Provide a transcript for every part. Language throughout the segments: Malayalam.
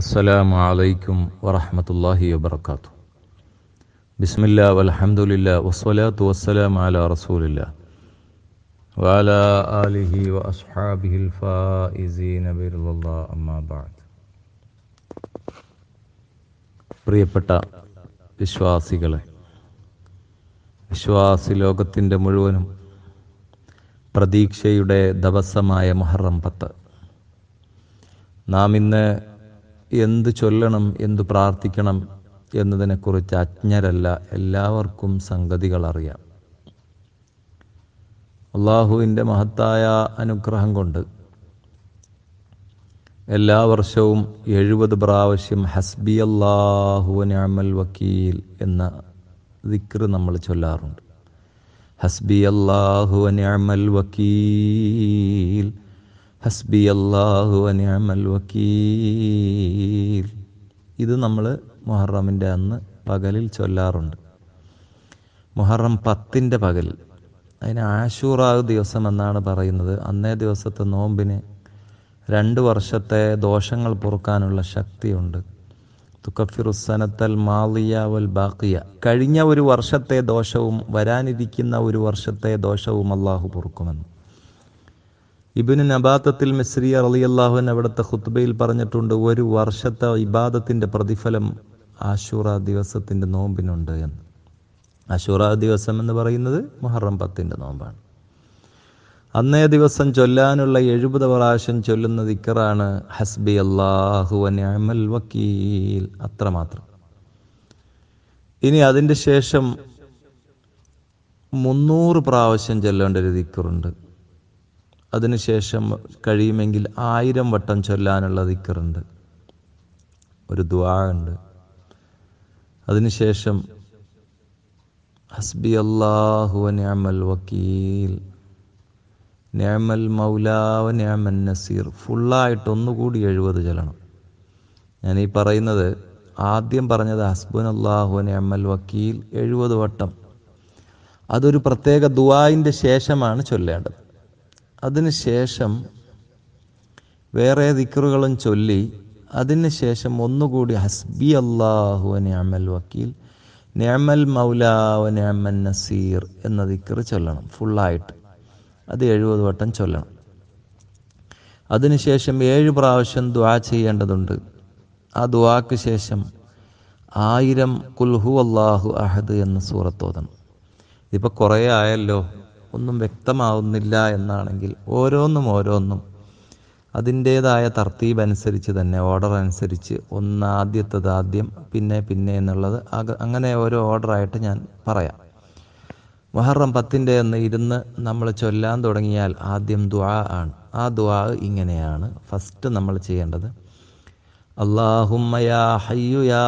അസ്സലാമു അലൈക്കും വറഹമത്തല്ലാഹി വബർക്കാത്തു ബിസ്മില്ല വലഹമുല്ല വസ്വലാത്തു വസ്സലാം അല റസൂലില്ല വാല ആലിഹി വസ്ഹാബിഹിൽ പ്രിയപ്പെട്ട വിശ്വാസികളെ വിശ്വാസി ലോകത്തിൻ്റെ മുഴുവനും പ്രതീക്ഷയുടെ ദിവസമായ മുഹറം പത്ത് നാം ഇന്ന് എന്ത് ചൊല്ലണം എന്തു പ്രാർത്ഥിക്കണം എന്നതിനെക്കുറിച്ച് അജ്ഞരല്ല എല്ലാവർക്കും സംഗതികൾ അറിയാം അള്ളാഹുവിൻ്റെ മഹത്തായ അനുഗ്രഹം കൊണ്ട് എല്ലാ വർഷവും എഴുപത് പ്രാവശ്യം ഹസ്ബി അള്ളാഹു അമൽ വക്കീൽ എന്ന ദിക്ർ നമ്മൾ ചൊല്ലാറുണ്ട് ഹസ്ബി അള്ളാഹു അമൽ വക്കീൽ ഹസ്ബി അള്ളാഹു അനിയമൽ വക്കീൽ ഇത് നമ്മൾ മുഹറമിൻ്റെ അന്ന് പകലിൽ ചൊല്ലാറുണ്ട് മുഹറം പത്തിൻ്റെ പകലിൽ അതിന് ആശൂറാവ് ദിവസം എന്നാണ് പറയുന്നത് അന്നേ ദിവസത്തെ നോമ്പിന് രണ്ട് വർഷത്തെ ദോഷങ്ങൾ പൊറുക്കാനുള്ള ശക്തിയുണ്ട് തുക്കഫിറുസനത്തൽ മാളിയ വൽ ബാക്കിയ കഴിഞ്ഞ ഒരു വർഷത്തെ ദോഷവും വരാനിരിക്കുന്ന ഒരു വർഷത്തെ ദോഷവും അള്ളാഹു പൊറുക്കുമെന്ന് ഇബിന് നബാത്തത്തിൽ മിസ്രിയ റളിയല്ലാഹുൻ അവിടുത്തെ ഖുത്ബയിൽ പറഞ്ഞിട്ടുണ്ട് ഒരു വർഷത്തെ ഇബാദത്തിൻ്റെ പ്രതിഫലം ആഷൂറ ദിവസത്തിൻ്റെ നോമ്പിനുണ്ട് എന്ന് ആശൂറ ദിവസം എന്ന് പറയുന്നത് മുഹറം പത്തിൻ്റെ നോമ്പാണ് അന്നേ ദിവസം ചൊല്ലാനുള്ള എഴുപത് പ്രാവശ്യം ചൊല്ലുന്ന ദിക്കറാണ് ഹസ്ബി അള്ളാഹു അമൽ വക്കീൽ അത്രമാത്രം ഇനി അതിൻ്റെ ശേഷം മുന്നൂറ് പ്രാവശ്യം ചൊല്ലേണ്ട ഒരു ദിക്കറുണ്ട് അതിനുശേഷം കഴിയുമെങ്കിൽ ആയിരം വട്ടം ചൊല്ലാനുള്ള ദിക്കറുണ്ട് ഒരു ദ്വാ ഉണ്ട് അതിനുശേഷം ഹസ്ബി അള്ളാഹു ന്യാമൽ വക്കീൽ ന്യാമൽ മൗലാവ ഞാമൻ നസീർ ഫുള്ളായിട്ട് ഒന്നുകൂടി എഴുപത് ചൊല്ലണം ഞാൻ ഈ പറയുന്നത് ആദ്യം പറഞ്ഞത് ഹസ്ബുൻ അള്ളാഹു ന്യാമൽ വക്കീൽ എഴുപത് വട്ടം അതൊരു പ്രത്യേക ദുവായിൻ്റെ ശേഷമാണ് ചൊല്ലേണ്ടത് അതിനുശേഷം വേറെ ദിക്കറുകളും ചൊല്ലി അതിനുശേഷം ഒന്നുകൂടി ഹസ്ബി അള്ളാഹു അമൽ വക്കീൽ നേമൽ മൗലാവ നേമൻ നസീർ എന്ന ദിക്കർ ചൊല്ലണം ഫുള്ളായിട്ട് അത് എഴുപത് വട്ടം ചൊല്ലണം അതിനുശേഷം ഏഴ് പ്രാവശ്യം ദ്വാ ചെയ്യേണ്ടതുണ്ട് ആ ദ്വാക്ക് ശേഷം ആയിരം കുൽഹു അള്ളാഹു അഹദ് എന്ന സൂറത്തോതണം ഇതിപ്പോൾ കുറേ ആയല്ലോ ഒന്നും വ്യക്തമാവുന്നില്ല എന്നാണെങ്കിൽ ഓരോന്നും ഓരോന്നും അതിൻ്റേതായ തർത്തീബ് അനുസരിച്ച് തന്നെ ഓർഡർ അനുസരിച്ച് ഒന്ന് ആദ്യത്തത് ആദ്യം പിന്നെ പിന്നെ എന്നുള്ളത് അങ്ങനെ ഓരോ ഓർഡറായിട്ട് ഞാൻ പറയാം മുഹറം പത്തിൻ്റെ എന്ന് ഇരുന്ന് നമ്മൾ ചൊല്ലാൻ തുടങ്ങിയാൽ ആദ്യം ദ്വാ ആണ് ആ ദ്വാ ഇങ്ങനെയാണ് ഫസ്റ്റ് നമ്മൾ ചെയ്യേണ്ടത് അള്ളാഹുമ്മ യാ ഹയ്യു യാ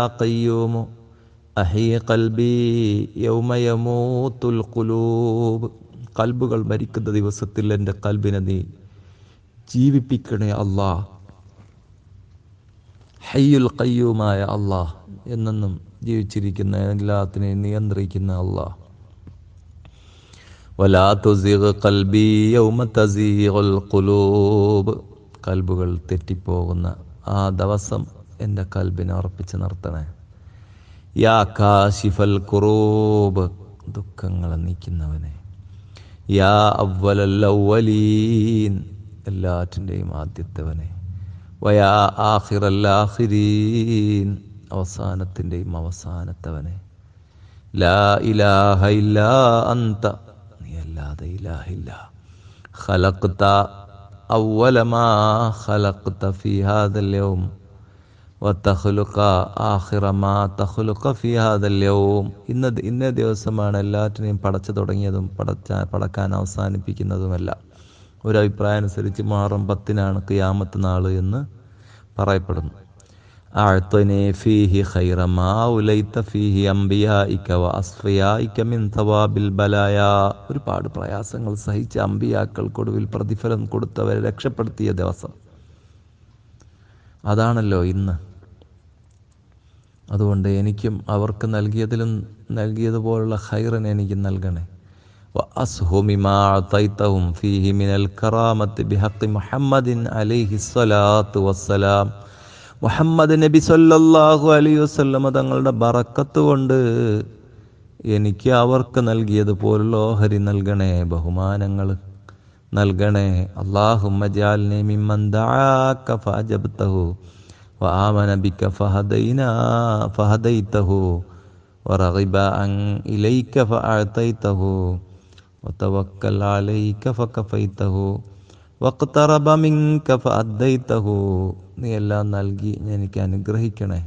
യൗമ കൽബുകൾ മരിക്കുന്ന ദിവസത്തിൽ എൻ്റെ കൽബിനെ നീ ജീവിപ്പിക്കണേ അല്ലാ ഹയ്യുൽ കയ്യുമായ അല്ലാ എന്നെന്നും ജീവിച്ചിരിക്കുന്ന എല്ലാത്തിനെയും നിയന്ത്രിക്കുന്ന അല്ലാ കൽബുകൾ തെറ്റിപ്പോകുന്ന ആ ദിവസം എൻ്റെ കൽബിനെ ഉറപ്പിച്ച് നിർത്തണേ യാ കാശിഫൽ കുറൂബ് ദുഃഖങ്ങളെ നീക്കുന്നവനെ യാ അവലല്ലീൻ എല്ലാറ്റിൻ്റെയും ആദ്യത്തവനെ വയാ ആഹിറല്ലാഹിരീൻ അവസാനത്തിൻ്റെയും അവസാനത്തവനെ ലാ ഇലാഹ ഇല്ലാ അന്ത നീ അല്ലാതെ ഇലാഹില്ല ഖലഖ്ത അവലമാ ഖലഖ്ത ഫി ഹാദൽ യൗം വത്തഹുലുക്ക ആഹിറമ തഹുലുക്ക ഫിഹാദല്യവും ഇന്ന ഇന്നേ ദിവസമാണ് എല്ലാറ്റിനെയും പടച്ചു തുടങ്ങിയതും പടച്ച പടക്കാൻ അവസാനിപ്പിക്കുന്നതുമല്ല ഒരു അനുസരിച്ച് മാറും പത്തിനാണ് ക്യാമത്ത് നാൾ എന്ന് പറയപ്പെടുന്നു ഫീഹി ഫീഹി ബലായ ഒരുപാട് പ്രയാസങ്ങൾ സഹിച്ച അമ്പിയാക്കൾക്കൊടുവിൽ പ്രതിഫലം കൊടുത്തവരെ രക്ഷപ്പെടുത്തിയ ദിവസം അതാണല്ലോ ഇന്ന് അതുകൊണ്ട് എനിക്കും അവർക്ക് നൽകിയതിലും നൽകിയതുപോലുള്ള ഹൈറന് എനിക്ക് നൽകണേ മുഹമ്മദ് നബി സല്ലാഹു അലൈ വസ്ലമ തങ്ങളുടെ ബറക്കത്ത് കൊണ്ട് എനിക്ക് അവർക്ക് നൽകിയതുപോലുള്ള ഓഹരി നൽകണേ ബഹുമാനങ്ങൾ നൽകണേ അള്ളാഹു وآمن بك فهدينا فهديته ورغب عن إليك فأعطيته وتوكل عليك فكفيته വക്തറബ മിങ്ക ഫഅദ്ദൈതഹു നീ എല്ലാം നൽകി എനിക്ക് അനുഗ്രഹിക്കണേ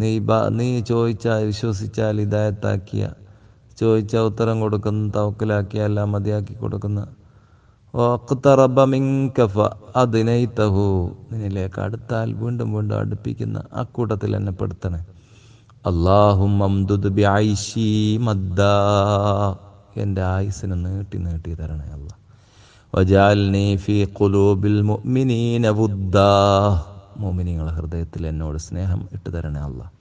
നീ നീ ചോദിച്ച വിശ്വസിച്ചാൽ ഇതായത്താക്കിയ ചോദിച്ച ഉത്തരം കൊടുക്കുന്ന തവക്കിലാക്കിയ എല്ലാം മതിയാക്കി കൊടുക്കുന്ന അതിനൈത്തഹു നിന്നിലേക്ക് അടുത്താൽ വീണ്ടും വീണ്ടും അടുപ്പിക്കുന്ന കൂട്ടത്തിൽ എന്നെ പെടുത്തണേ അള്ളാഹും എൻ്റെ ആയുസിനെ നീട്ടി നീട്ടി തരണേ അല്ല വജാൽനി ഖുലൂബിൽ മുഅ്മിനീന മുഅ്മിനീങ്ങളുടെ ഹൃദയത്തിൽ എന്നോട് സ്നേഹം ഇട്ടു തരണേ അല്ലാഹ്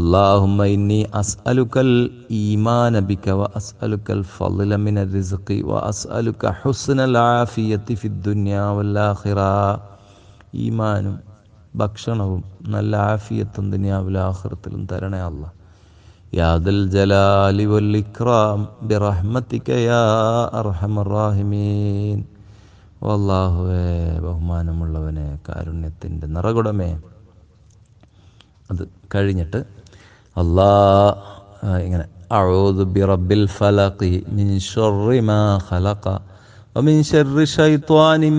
اللهم إني أسألك الإيمان بك وأسألك الفضل من الرزق وأسألك حسن العافية في الدنيا والآخرة ഈമാനും ഭക്ഷണവും നല്ല ആഫിയത്തും ദുനിയാവിലാഹൃത്തിലും തരണേ അല്ല യാദൽ ജലാലി വൽ ഇക്രാം ബിറഹ്മത്തിക യാ അർഹമർ റാഹിമീൻ വല്ലാഹുവേ ബഹുമാനമുള്ളവനെ കാരുണ്യത്തിൻ്റെ നിറകുടമേ അത് കഴിഞ്ഞിട്ട് അള്ളാ ഇങ്ങനെ എല്ലാ ഷെയ്ത്താനും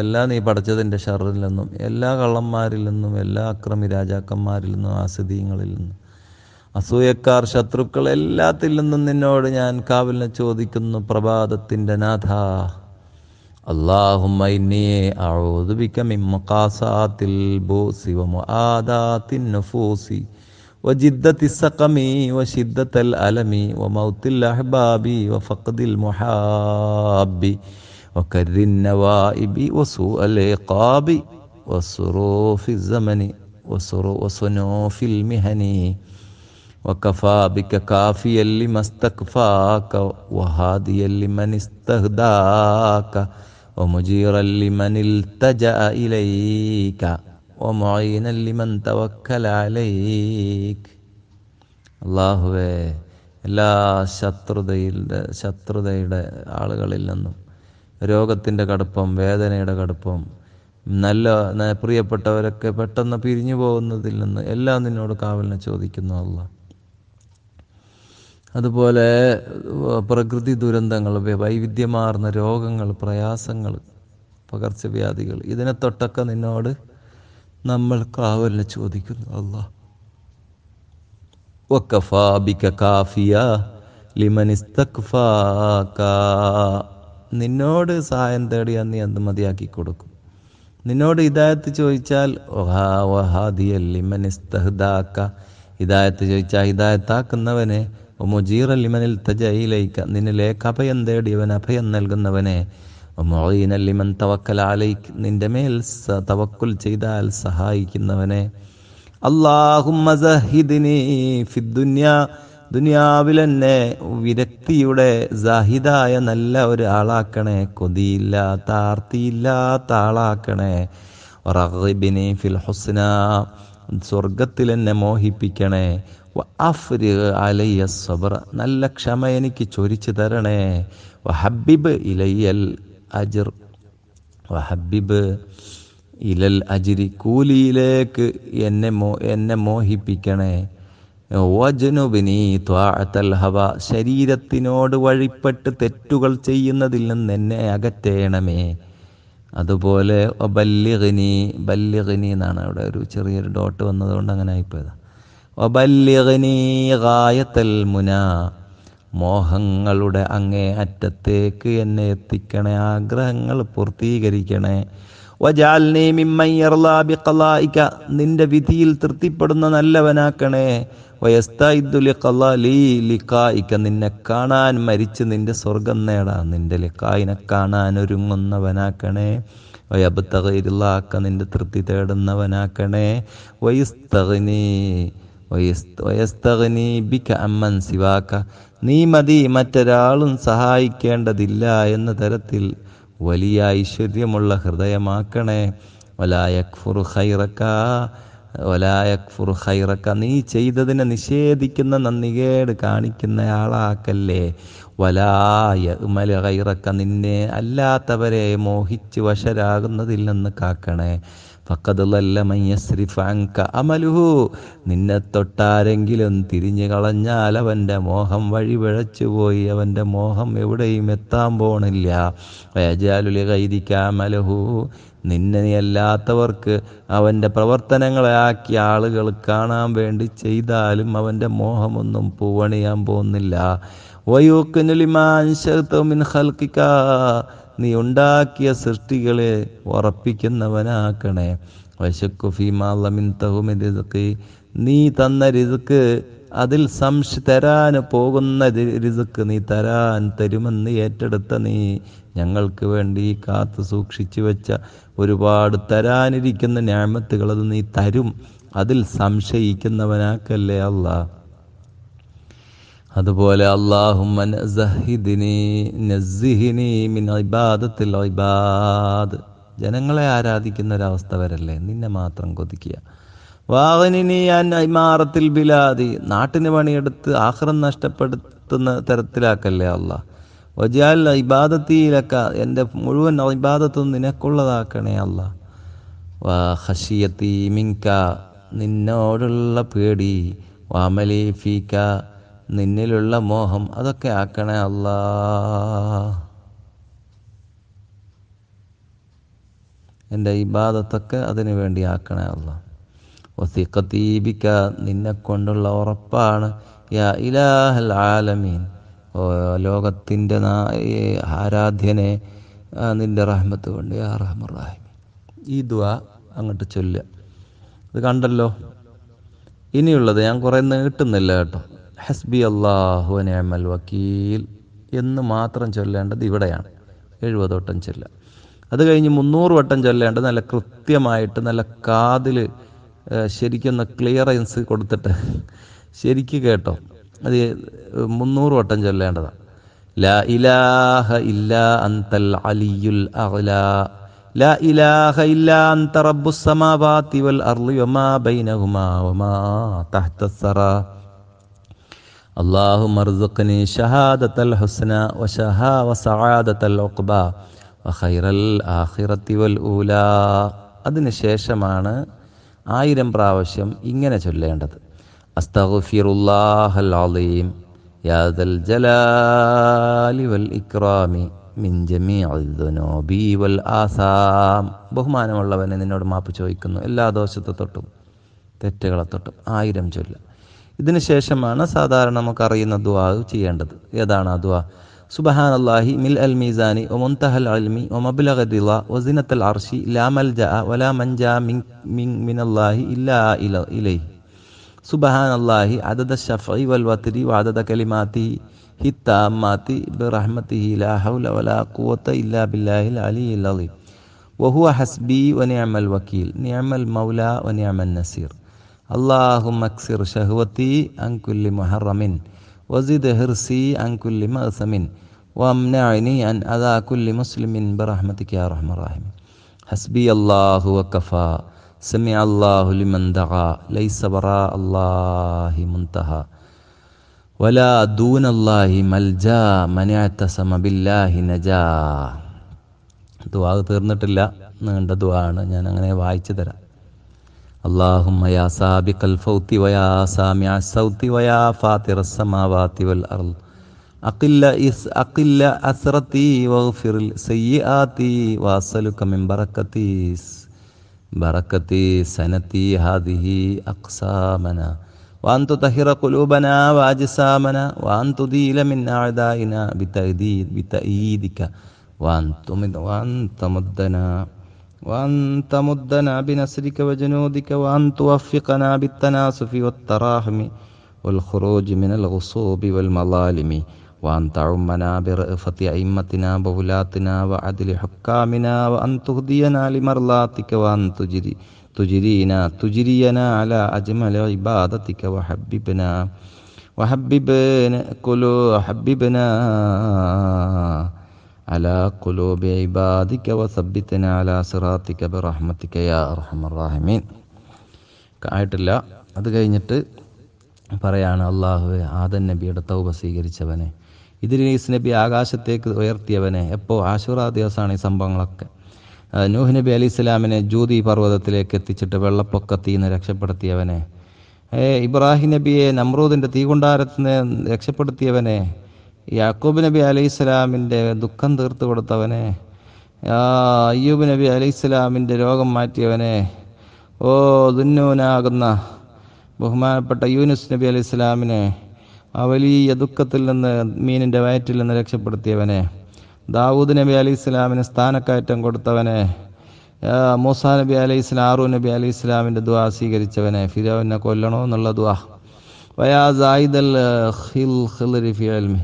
എല്ലാ നീ പഠിച്ചതിൻ്റെ ഷറിൽ നിന്നും എല്ലാ കള്ളന്മാരിൽ നിന്നും എല്ലാ അക്രമി രാജാക്കന്മാരിൽ നിന്നും ആസിദീങ്ങളിൽ നിന്നും അസൂയക്കാർ ശത്രുക്കൾ എല്ലാത്തിൽ നിന്നും നിന്നോട് ഞാൻ കാവലിനെ ചോദിക്കുന്നു പ്രഭാതത്തിൻ്റെ നാഥ اللهم إني أعوذ بك من مقاسات البؤس ومؤادات النفوس وجدة السقم وشدة الألم وموت الأحباب وفقد المحاب وكر النوائب وسوء العقاب وصروف الزمن وصنوف المهن وكفى بك كافيا لما استكفاك وهاديا لمن استهداك ومجيرا لمن التجأ إليك ومعينا لمن توكل عليك അള്ളാഹുവേ എല്ലാ ശത്രുതയിൽ ശത്രുതയുടെ ആളുകളിൽ നിന്നും രോഗത്തിൻ്റെ കടുപ്പം വേദനയുടെ കടുപ്പം നല്ല പ്രിയപ്പെട്ടവരൊക്കെ പെട്ടെന്ന് പിരിഞ്ഞു പോകുന്നതിൽ നിന്ന് എല്ലാം നിന്നോട് കാവലിനെ ചോദിക്കുന്നു അള്ളാഹ് അതുപോലെ പ്രകൃതി ദുരന്തങ്ങൾ വൈവിധ്യമാർന്ന രോഗങ്ങൾ പ്രയാസങ്ങൾ പകർച്ചവ്യാധികൾ ഇതിനെ തൊട്ടൊക്കെ നിന്നോട് നമ്മൾ കാവലിനെ ചോദിക്കുന്നു അള്ളാഹ് നിന്നോട് സഹായം തേടിയാൽ നീ അത് മതിയാക്കി കൊടുക്കും നിന്നോട് ഇതായത്ത് ചോദിച്ചാൽ വഹാദിയ ഇതായത്ത് ചോദിച്ചാൽ ഇതായത്താക്കുന്നവനെ ഒമുജീറ ലിമനിൽ തജയിലേക്ക് നിന്നിലേക്ക് അഭയം തേടിയവൻ അഭയം നൽകുന്നവനെ മൊഹീനൽ ലിമൻ തവക്കൽ ആലയിക്ക് നിന്റെ മേൽ തവക്കുൽ ചെയ്താൽ സഹായിക്കുന്നവനെ ദുനിയാവിൽ എന്നെ വിരക്തിയുടെ ജാഹിദായ നല്ല ഒരു ആളാക്കണേ കൊതിയില്ലാത്ത ആർത്തിയില്ലാത്ത ആളാക്കണേ റഹിബിനെ ഫിൽ ഹുസ്ന സ്വർഗത്തിൽ എന്നെ മോഹിപ്പിക്കണേ നല്ല ക്ഷമ എനിക്ക് ചൊരിച്ചു തരണേ വഹബിബ് ഇലയ്യൽ അജിർ വഹബിബ് ഇലൽ അജിരി കൂലിയിലേക്ക് എന്നെ മോ എന്നെ മോഹിപ്പിക്കണേ ഓജനുബിനി ത്വാഴത്തൽ ഹവ ശരീരത്തിനോട് വഴിപ്പെട്ട് തെറ്റുകൾ ചെയ്യുന്നതിൽ നിന്ന് എന്നെ അകറ്റേണമേ അതുപോലെ ബല്യഗിനി ബല്യഗിനി എന്നാണ് അവിടെ ഒരു ചെറിയൊരു ഡോട്ട് വന്നതുകൊണ്ട് അങ്ങനെ ആയിപ്പോയതാണ് മോഹങ്ങളുടെ അങ്ങേ അറ്റത്തേക്ക് എന്നെ എത്തിക്കണേ ആഗ്രഹങ്ങൾ പൂർത്തീകരിക്കണേ വജാൽനീ നിന്റെ വിധിയിൽ തൃപ്തിപ്പെടുന്ന നല്ലവനാക്കണേ വയസ്തായിക്ക നിന്നെ കാണാൻ മരിച്ച് നിന്റെ സ്വർഗം നേടാം നിന്റെ ലിക്കായിനെ കാണാൻ ഒരുങ്ങുന്നവനാക്കണേ വയബത്തകയിലാക്ക നിന്റെ തൃപ്തി തേടുന്നവനാക്കണേ വയസ്തകനീ വയസ്തകനീബിക്ക അമ്മൻ സിവാക്ക നീ മതി മറ്റൊരാളും സഹായിക്കേണ്ടതില്ല എന്ന തരത്തിൽ വലിയ ഐശ്വര്യമുള്ള ഹൃദയമാക്കണേ വലായക്ഫുർ ഹൈറക്ക വലായക്ഫുർ ഹൈറക്ക നീ ചെയ്തതിനെ നിഷേധിക്കുന്ന നന്ദികേട് കാണിക്കുന്നയാളാക്കല്ലേ വലായ ഉമലകൈറക്ക നിന്നെ അല്ലാത്തവരെ മോഹിച്ച് വശരാകുന്നതില്ലെന്ന് നിന്ന് കാക്കണേ ഫക്കതുലല്ലമയ്യസ്രിഫാങ്ക അമലുഹു നിന്നെ തൊട്ടാരെങ്കിലും തിരിഞ്ഞു കളഞ്ഞാൽ അവൻ്റെ മോഹം പോയി അവൻ്റെ മോഹം എവിടെയും എത്താൻ പോണില്ല വേജാലുലി കൈദിക്കാമലഹു നിന്നെ അല്ലാത്തവർക്ക് അവൻ്റെ പ്രവർത്തനങ്ങളെ ആക്കി ആളുകൾ കാണാൻ വേണ്ടി ചെയ്താലും അവൻ്റെ മോഹമൊന്നും പൂവണിയാൻ പോകുന്നില്ല നീ ഉണ്ടാക്കിയ സൃഷ്ടികളെ ഉറപ്പിക്കുന്നവനാക്കണേ നീ തന്ന രിതുക്ക് അതിൽ സംശ തരാൻ പോകുന്ന രിതുക്ക് നീ തരാൻ തരുമെന്ന് ഏറ്റെടുത്ത നീ ഞങ്ങൾക്ക് വേണ്ടി കാത്തു സൂക്ഷിച്ചു വെച്ച ഒരുപാട് തരാനിരിക്കുന്ന ഞാമത്തുകളത് നീ തരും അതിൽ സംശയിക്കുന്നവനാക്കല്ലേ അള്ളാഹ് അതുപോലെ ജനങ്ങളെ ആരാധിക്കുന്ന ഒരവസ്ഥ വരല്ലേ നിന്നെ മാത്രം കൊതിക്കുക വാഹനിനി ഞാൻ ഇമാറത്തിൽ ബിലാദി നാട്ടിന് പണിയെടുത്ത് ആഹ്റം നഷ്ടപ്പെടുത്തുന്ന തരത്തിലാക്കല്ലേ അള്ളാഹ് വജാൽ ഇബാദത്തിയിലക്ക എൻ്റെ മുഴുവൻ ഇബാദത്തും നിനക്കുള്ളതാക്കണേ അല്ല വാ ഹഷിയത്തി മിങ്ക നിന്നോടുള്ള പേടി ഫീക്ക നിന്നിലുള്ള മോഹം അതൊക്കെ ആക്കണേ അല്ല എൻ്റെ ഇബാദത്തൊക്കെ അതിനു വേണ്ടി ആക്കണേ അല്ല ഒസിക്കത്തീപിക്ക നിന്നെ കൊണ്ടുള്ള ഉറപ്പാണ് യാ ഇലാഹൽ ആലമീൻ ഓ ലോകത്തിൻ്റെ ആരാധ്യനെ നിൻ്റെ റഹ്മത്ത് കൊണ്ട് യാ റഹ്മർ ഈ ദുവാ അങ്ങോട്ട് ചൊല്ലുക ഇത് കണ്ടല്ലോ ഇനിയുള്ളത് ഞാൻ കുറേ നീട്ടുന്നില്ല കേട്ടോ ഹസ്ബി അള്ളാഹു നേമൽ വക്കീൽ എന്ന് മാത്രം ചൊല്ലേണ്ടത് ഇവിടെയാണ് എഴുപത് വട്ടം ചൊല്ലുക അത് കഴിഞ്ഞ് മുന്നൂറ് വട്ടം ചൊല്ലേണ്ടത് നല്ല കൃത്യമായിട്ട് നല്ല കാതിൽ ശരിക്കൊന്ന് ക്ലിയറൻസ് കൊടുത്തിട്ട് ശരിക്ക് കേട്ടോ അത് മുന്നൂറ് വട്ടം ചൊല്ലേണ്ടതാണ് ലാ ഇലാഹ ഇല്ല അന്തൽ അലിയുൽ അഹ്ലാ ലാ ഇലാഹ ഇല്ല അന്ത റബ്ബുസ്സമാവാതി വൽ അർളി വമാ ബൈനഹുമാ വമാ തഹ്തസ്സറാ اللهم ارزقني شهادة الحسنى وشها وسعادة العقبة വൽ الآخرة والأولى ശേഷമാണ് ആയിരം പ്രാവശ്യം ഇങ്ങനെ ചൊല്ലേണ്ടത് അസ്തഗ്ഫിറുല്ലാഹൽ അലീം യാ ദൽ ജലാലി വൽ ഇക്റാമി മിൻ ജമീഇൽ ദുനൂബി വൽ ആസാം ബഹുമാനമുള്ളവനെ നിന്നോട് മാപ്പ് ചോദിക്കുന്നു എല്ലാ ദോഷത്തെ തൊട്ടും തെറ്റുകളെ തൊട്ടും ആയിരം ചൊല്ലുക ഇതിനു ശേഷമാണ് സാധാരണ അറിയുന്ന ദുവാ ചെയ്യേണ്ടത് ഏതാണ് ആ ദുവാ സുബഹാൻ അള്ളാഹി മിൽ അൽ മീസാനി മുൻതഹൽ അൽമി ഒമബുലഹ ദില വസിനത്തൽ അർഷി ലാമൽ ജ വലാ മിൻ മിനല്ലാഹി ഇല്ലാ ഇല ഇലൈ സുബഹാൻ അള്ളാഹി അദദ ശഫഈ വൽ വത്തിരി വഅദദ കലിമാത്തി ഹിത്താമാത്തി ബിറഹ്മത്തിഹി ലാ ഹൗല വലാ ഖുവത ഇല്ലാ ബില്ലാഹിൽ അലിയിൽ അലീം വഹുവ ഹസ്ബി വനിഅമൽ വക്കീൽ നിഅമൽ മൗല വനിഅമൽ നസീർ അള്ളാഹു മക്സിർ ഷഹ്വത്തി അങ്കുല്ലി മൊഹറമിൻ വസീദ് ഹിർസി അങ്കുല്ലി മഹസമിൻ വംനായിനി അൻ അദാ കുല്ലി മുസ്ലിമിൻ ബറഹ്മത്തിക്ക് അറഹ്മറാഹിം ഹസ്ബി അള്ളാഹു വക്കഫ സമി അള്ളാഹു ലിമൻ ദഹ ലൈസ വറ അള്ളാഹി മുൻതഹ ولا دون الله ملجا من اعتصم بالله نجا ദുവാ തീർന്നിട്ടില്ല നീണ്ട ദുവാണ് ഞാൻ അങ്ങനെ വായിച്ചു തരാം اللهم يا سابق الفوت ويا سامع الصوت ويا فاطر السماوات والأرض أقل إس أقل أثرتي واغفر سيئاتي وأصلك من بركتي بركتي سنتي هذه أقسامنا وأن تطهر قلوبنا وأجسامنا وأن تديل من أعدائنا بتأييدك وأن تمدنا وأن تمدنا بنسرك وجنودك وأن توفقنا بالتناسف والتراحم والخروج من الغصوب والمظالم وأن تعمنا برأفة أئمتنا وولاتنا وعدل حكامنا وأن تهدينا لمرضاتك وأن تجري تجرينا تجرينا على أجمل عبادتك وحببنا وحببنا كل حببنا على ആയിട്ടില്ല അത് കഴിഞ്ഞിട്ട് പറയാണ് അള്ളാഹു ആദൻ നബിയുടെ തൗബ സ്വീകരിച്ചവനെ ഇദ്രീസ് നബി ആകാശത്തേക്ക് ഉയർത്തിയവനെ എപ്പോൾ ആശുറാ ദിവസമാണ് ഈ സംഭവങ്ങളൊക്കെ നൂഹ് നബി അലി ഇസ്ലാമിനെ ജ്യൂതി പർവ്വതത്തിലേക്ക് എത്തിച്ചിട്ട് വെള്ളപ്പൊക്കത്തിൽ നിന്ന് രക്ഷപ്പെടുത്തിയവനെ ഇബ്രാഹിം നബിയെ നമ്രൂദിൻ്റെ തീകുണ്ടാരത്തിന് രക്ഷപ്പെടുത്തിയവനെ യാക്കൂബ് നബി അലൈഹി സ്വലാമിൻ്റെ ദുഃഖം തീർത്തു കൊടുത്തവനെ അയ്യൂബ് നബി അലൈഹി സ്വലാമിൻ്റെ രോഗം മാറ്റിയവനെ ഓ ദുന്നൂനാകുന്ന ബഹുമാനപ്പെട്ട യൂനുസ് നബി അലൈഹി സ്വലാമിനെ ആ വലിയ ദുഃഖത്തിൽ നിന്ന് മീനിൻ്റെ വയറ്റിൽ നിന്ന് രക്ഷപ്പെടുത്തിയവനെ ദാവൂദ് നബി അലൈഹി സ്വലാമിന് സ്ഥാനക്കയറ്റം കൊടുത്തവനെ മൂസ നബി അലൈഹി സ്വലാം ആറു നബി അലൈഹി സ്വലാമിൻ്റെ ദുവാ സ്വീകരിച്ചവനെ ഫിരോവിനെ കൊല്ലണോ എന്നുള്ള ദുവാ വയാ സായിദൽ ഖിൽ ഖിൽ റിഫി അൽമി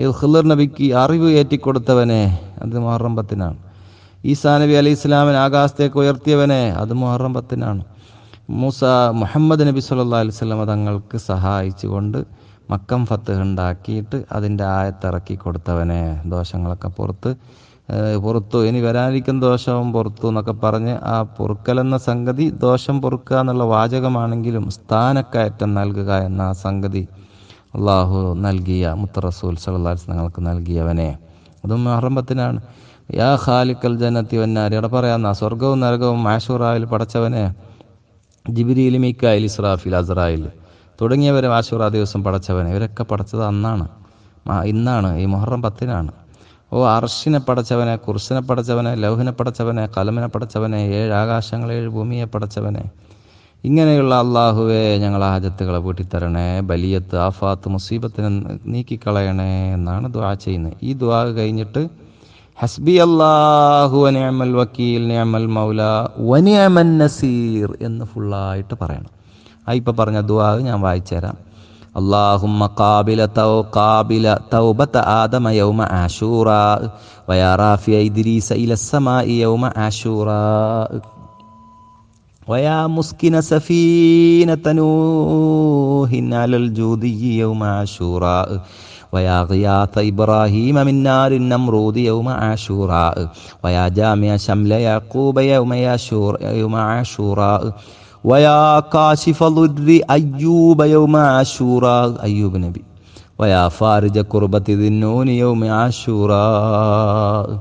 ഈ ഖിലർ നബിക്ക് അറിവ് ഏറ്റിക്കൊടുത്തവനെ അത് മുഹറം പത്തിനാണ് ഈസാ നബി അലി ഇസ്ലാമിനെ ആകാശത്തേക്ക് ഉയർത്തിയവനെ അത് മുഹറം പത്തിനാണ് മൂസ മുഹമ്മദ് നബി സല്ലാ അലിസ്ലാം തങ്ങൾക്ക് സഹായിച്ചുകൊണ്ട് മക്കം ഫത്ത് ഉണ്ടാക്കിയിട്ട് അതിൻ്റെ ആയത്തിറക്കി കൊടുത്തവനെ ദോഷങ്ങളൊക്കെ പുറത്ത് പുറത്തു ഇനി വരാനിരിക്കുന്ന ദോഷവും പുറത്തു എന്നൊക്കെ പറഞ്ഞ് ആ പൊറുക്കലെന്ന സംഗതി ദോഷം പൊറുക്കുക എന്നുള്ള വാചകമാണെങ്കിലും സ്ഥാനക്കയറ്റം നൽകുക എന്ന സംഗതി അള്ളാഹു നൽകിയ മുത്തറസൂൽ സല്ലാസ് ഞങ്ങൾക്ക് നൽകിയവനെ അതും അഹ്റംബത്തിനാണ് യാ ഖാലിക്കൽ ജനത്തി വന്നാരി അവിടെ പറയാന്ന സ്വർഗവും നരകവും ആഷുറായിൽ പടച്ചവനെ ജിബിരിയിൽ മിക്കായിൽ ഇസ്രാഫിൽ അസറായിൽ തുടങ്ങിയവരെ ആഷുറ ദിവസം പടച്ചവനെ ഇവരൊക്കെ പടച്ചത് അന്നാണ് ഇന്നാണ് ഈ മുഹറം പത്തിനാണ് ഓ അർഷിനെ പടച്ചവനെ കുർശിനെ പടച്ചവനെ ലൗഹിനെ പടച്ചവനെ കലമിനെ പടച്ചവനെ ഏഴ് ആകാശങ്ങൾ ഏഴ് ഭൂമിയെ പടച്ചവനെ ഇങ്ങനെയുള്ള അള്ളാഹുവെ ഞങ്ങൾ ആജത്തുകളെ വീട്ടിത്തരണേ ബലിയത്ത് ആഫാത്ത് മുസീബത്തിനെ നീക്കിക്കളയണേ എന്നാണ് ദ ചെയ്യുന്നത് ഈ ദ്വാ കഴിഞ്ഞിട്ട് ഹസ്ബി അള്ളാഹു അനിയമൽ വക്കീൽ നിയമൽ മൗല വനിയമൻ നസീർ എന്ന് ഫുള്ളായിട്ട് പറയണം ആ ഇപ്പം പറഞ്ഞ ദ്വാ ഞാൻ വായിച്ചു തരാം കാബില قابل تو قابل توبة آدم يوم عاشوراء ويا رافع إدريس യൗമ السماء ويا مسكن سفينة نوح على الجودي يوم عاشوراء ويا غياث إبراهيم من نار النمرود يوم عاشوراء ويا جامع شمل يعقوب يوم عاشوراء يوم عاشوراء ويا كاشف الضر أيوب يوم عاشوراء أيوب نبي ويا فارج كربة ذي النون يوم عاشوراء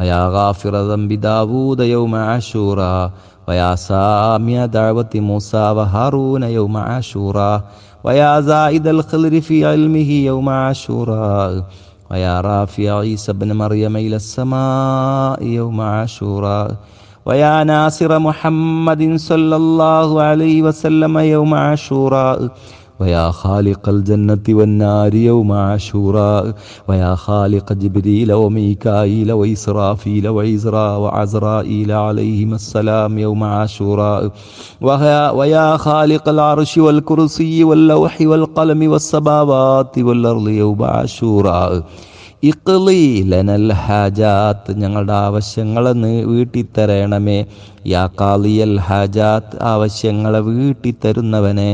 ويا غافر ذنب داوود يوم عاشوراء ويا سامي دعوة موسى وهارون يوم عاشوراء ويا زائد الخلر في علمه يوم عاشوراء ويا رافع عيسى بن مريم إلى السماء يوم عاشوراء ويا ناصر محمد صلى الله عليه وسلم يوم عاشوراء ويا خالق الجنة والنار يوم عاشوراء ويا خالق جبريل وميكائيل وإسرافيل وعزرا وعزرائيل عليهم السلام يوم عاشوراء ويا, خالق العرش والكرسي واللوح والقلم والسماوات والأرض يوم عاشوراء ഇക്ലി ലനൽ ഹാജാത്ത് ഞങ്ങളുടെ ആവശ്യങ്ങൾ വീട്ടിത്തരണമേ യാ കാളിയൽ ഹാജാത്ത് ആവശ്യങ്ങളെ വീട്ടിത്തരുന്നവനെ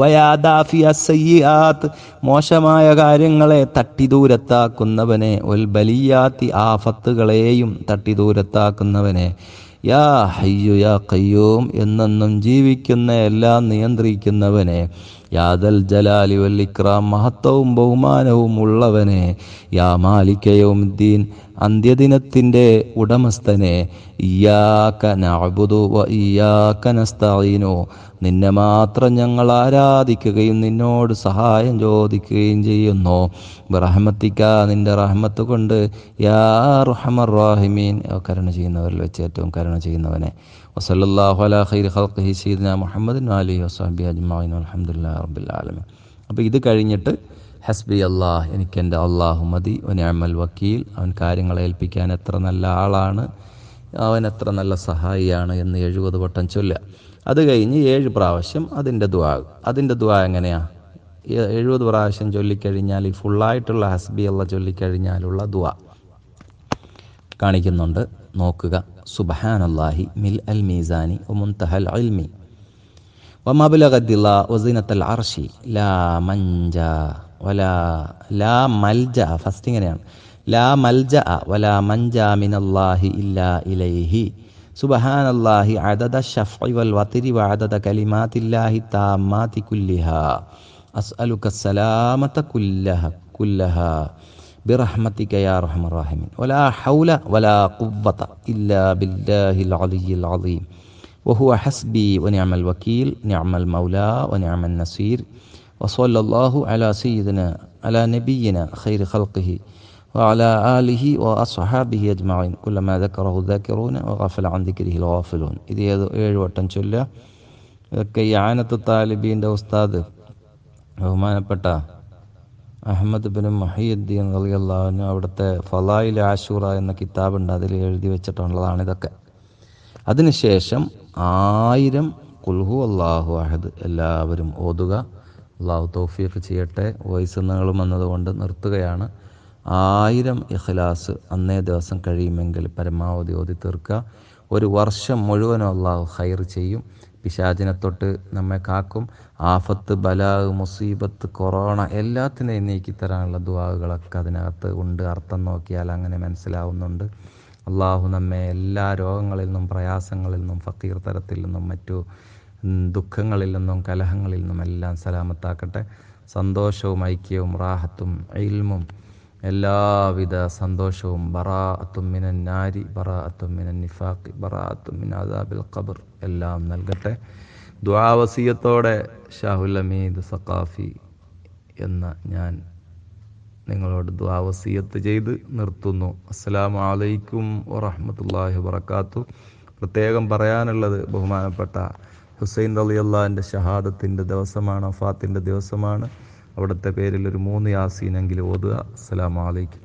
വയാദാഫിയ സയ്യാത്ത് മോശമായ കാര്യങ്ങളെ തട്ടി ദൂരത്താക്കുന്നവനെ ഒൽ ബലിയാത്തി ആഫത്തുകളെയും തട്ടി ദൂരത്താക്കുന്നവനെ യാ ഹയ്യു യാ കയ്യൂം എന്നെന്നും ജീവിക്കുന്ന എല്ലാം നിയന്ത്രിക്കുന്നവനെ യാദൽ ജലാലി വൽ മഹത്വവും ബഹുമാനവും ഉള്ളവനെ യാ മാലിക്കയവും ദീൻ അന്ത്യദിനത്തിൻ്റെ ഉടമസ്ഥനെ ഇയാക്ക നഅബുദു ഇയാക്ക നിന്നെ മാത്രം ഞങ്ങൾ ആരാധിക്കുകയും നിന്നോട് സഹായം ചോദിക്കുകയും ചെയ്യുന്നു റഹ്മത്തിക്ക നിന്റെ റഹ്മത്ത് കൊണ്ട് യാ കരുണ ചെയ്യുന്നവരിൽ വെച്ച് ഏറ്റവും കരുണ ചെയ്യുന്നവനെ വസല്ലാഹു അലാ ഖൽഖി മുഹമ്മദ് അലി വസാബി അജ്മാൻ അലഹമുല്ലാ റബ്ബുൽ ആലമീൻ അപ്പോൾ ഇത് കഴിഞ്ഞിട്ട് ഹസ്ബി അള്ളാഹ് എനിക്ക് എൻ്റെ അള്ളാഹു മതി ഒനഅമൽ വക്കീൽ അവൻ കാര്യങ്ങളെ ഏൽപ്പിക്കാൻ എത്ര നല്ല ആളാണ് അവൻ എത്ര നല്ല സഹായിയാണ് എന്ന് എഴുപത് വട്ടം ചൊല്ലുക അത് കഴിഞ്ഞ് ഏഴ് പ്രാവശ്യം അതിൻ്റെ ദ്വാ അതിൻ്റെ ദ്വാ എങ്ങനെയാണ് എഴുപത് പ്രാവശ്യം ചൊല്ലിക്കഴിഞ്ഞാൽ ഈ ഫുള്ളായിട്ടുള്ള ഹസ്ബി അല്ല ചൊല്ലിക്കഴിഞ്ഞാലുള്ള ദ്വാ കാണിക്കുന്നുണ്ട് നോക്കുക അള്ളാഹി മിൽ അൽ മീസാനി ഒമുൻ തഹൽ അൽമി وما بلغ الدلاء وزينة العرش لا منجا ولا لا ملجا لا ملجا ولا منجا من الله الا اليه سبحان الله عدد الشفع والوتر وعدد كلمات الله التامات كلها اسالك السلامة كلها كلها برحمتك يا ارحم الراحمين ولا حول ولا قوة الا بالله العلي العظيم وهو حسبي ونعم الوكيل نعم المولى ونعم النصير وصلى الله على سيدنا على نبينا خير خلقه وعلى آله وأصحابه أجمعين كلما ذكره الذاكرون وغفل عن ذكره الغافلون إذ ഏഴ് വട്ടം ചൊല്ലുക ഇതൊക്കെ ഈ ആനത്ത് താലിബീൻ്റെ ഉസ്താദ് ബഹുമാനപ്പെട്ട അഹമ്മദ് ബിൻ മഹിയുദ്ദീൻ അലി അള്ളാഹുവിന് അവിടുത്തെ ഫലായിൽ ആഷൂറ എന്ന കിതാബുണ്ട് അതിൽ എഴുതി വെച്ചിട്ടുള്ളതാണ് ഇതൊക്കെ അതിനുശേഷം ആയിരം കുൽഹു അള്ളാഹു അഹദ് എല്ലാവരും ഓതുക അള്ളാഹു തൗഫീഖ് ചെയ്യട്ടെ വോയിസ് നിങ്ങളും വന്നതുകൊണ്ട് നിർത്തുകയാണ് ആയിരം ഇഖ്ലാസ് അന്നേ ദിവസം കഴിയുമെങ്കിൽ പരമാവധി ഓതി തീർക്കുക ഒരു വർഷം മുഴുവനും അള്ളാഹു ഹൈർ ചെയ്യും പിശാചിനെ തൊട്ട് നമ്മെ കാക്കും ആഫത്ത് ബലാ മുസീബത്ത് കൊറോണ എല്ലാത്തിനെയും നീക്കിത്തരാനുള്ള ദുവാകളൊക്കെ അതിനകത്ത് ഉണ്ട് അർത്ഥം നോക്കിയാൽ അങ്ങനെ മനസ്സിലാവുന്നുണ്ട് അള്ളാഹു നമ്മെ എല്ലാ രോഗങ്ങളിൽ നിന്നും പ്രയാസങ്ങളിൽ നിന്നും ഫക്കീർ തരത്തിൽ നിന്നും മറ്റു ദുഃഖങ്ങളിൽ നിന്നും കലഹങ്ങളിൽ നിന്നും എല്ലാം സലാമത്താക്കട്ടെ സന്തോഷവും ഐക്യവും റാഹത്തും ഇൽമും എല്ലാവിധ സന്തോഷവും ബറാഅത്തും മിനൻ നാരി ബറാഅത്തും മിനൻ നിഫാഖി ബറാഅത്തും മിൻ അദാബിൽ ഖബർ എല്ലാം നൽകട്ടെ ദുആവസിയത്തോടെ ഷാഹുൽ അമീദ് സഖാഫി എന്ന ഞാൻ നിങ്ങളോട് ദ്വാവസീയത്ത് ചെയ്ത് നിർത്തുന്നു അസ്സലാമു അലൈക്കും വറഹമത്തല്ലാഹി വബർക്കാത്തു പ്രത്യേകം പറയാനുള്ളത് ബഹുമാനപ്പെട്ട ഹുസൈൻ അലിയല്ലാൻ്റെ ഷഹാദത്തിൻ്റെ ദിവസമാണ് അഫാത്തിൻ്റെ ദിവസമാണ് അവിടുത്തെ പേരിൽ ഒരു മൂന്ന് യാസീനെങ്കിലും ഓതുക അലൈക്കും